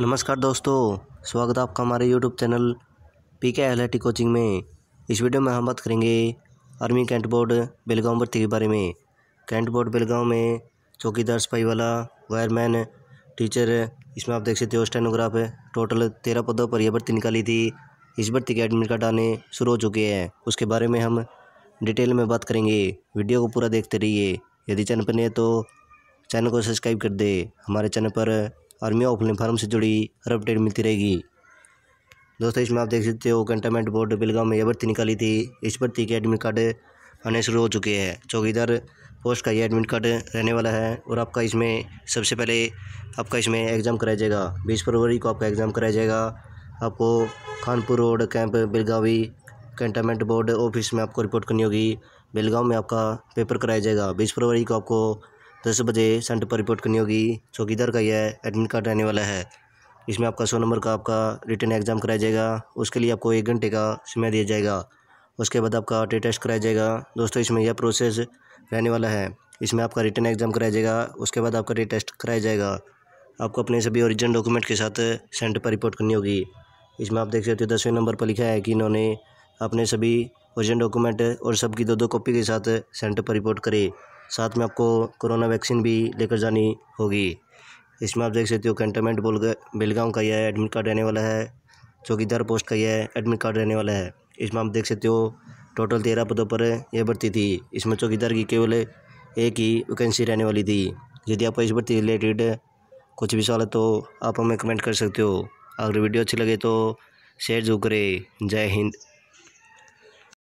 नमस्कार दोस्तों स्वागत है आपका हमारे YouTube channel P K L coaching में इस वीडियो में हम बात करेंगे आर्मी कैंट बोर्ड बेलगांव भर्ती के बारे में कैंट बोर्ड बेलगांव में चौकीदार सफाई वाला वायरमैन टीचर इसमें आप देख सकते हो स्टेनोग्राफ टोटल तेरह पदों पर यह भर्ती निकाली थी इस भर्ती के एडमिट कार्ड आने शुरू हो चुके हैं उसके बारे में हम डिटेल में बात करेंगे वीडियो को पूरा देखते रहिए यदि चैनल पर नहीं तो चैनल को सब्सक्राइब कर दे हमारे चैनल पर आर्मी ऑफ फार्म से जुड़ी हर अपडेट मिलती रहेगी दोस्तों इसमें आप देख सकते हो कंटेनमेंट बोर्ड बेलगाम में यह भर्ती निकाली थी इस भर्ती के एडमिट कार्ड आने शुरू हो चुके हैं चौकीदार पोस्ट का ये एडमिट कार्ड रहने वाला है और आपका इसमें सबसे पहले आपका इसमें एग्ज़ाम कराया जाएगा बीस फरवरी को आपका एग्ज़ाम कराया जाएगा आपको Khanpur road camp Belagavi cantonment board office में आपको रिपोर्ट करनी होगी बेलगांव में आपका पेपर कराया जाएगा बीस फरवरी को आपको दस बजे सेंटर पर रिपोर्ट करनी होगी चौकीदार का यह एडमिट कार्ड रहने वाला है इसमें आपका सौ नंबर का आपका रिटर्न एग्ज़ाम कराया जाएगा उसके लिए आपको एक घंटे का समय दिया जाएगा उसके बाद आपका टे टेस्ट कराया जाएगा दोस्तों इसमें यह प्रोसेस रहने वाला है इसमें आपका रिटर्न एग्ज़ाम कराया जाएगा उसके बाद आपका टे टेस्ट कराया जाएगा आपको अपने सभी ओरिजिनल डॉक्यूमेंट के साथ सेंटर पर रिपोर्ट करनी होगी इसमें आप देख सकते हो दसवें नंबर पर लिखा है कि इन्होंने अपने सभी ओरिजिनल डॉक्यूमेंट और सबकी दो दो कॉपी के साथ सेंटर पर रिपोर्ट करे साथ में आपको कोरोना वैक्सीन भी लेकर जानी होगी इसमें आप देख सकते हो कैंटोनमेंट बोल बेलगांव का यह एडमिट कार्ड रहने वाला है चौकीदार पोस्ट का यह एडमिट कार्ड रहने वाला है इसमें आप देख सकते हो टोटल तेरह पदों पर यह भर्ती थी इसमें चौकीदार की केवल एक ही वैकेंसी रहने वाली थी यदि आपको इस भर्ती रिलेटेड कुछ भी सवाल है तो आप हमें कमेंट कर सकते हो अगर वीडियो अच्छी लगे तो शेयर जरूर करें जय हिंद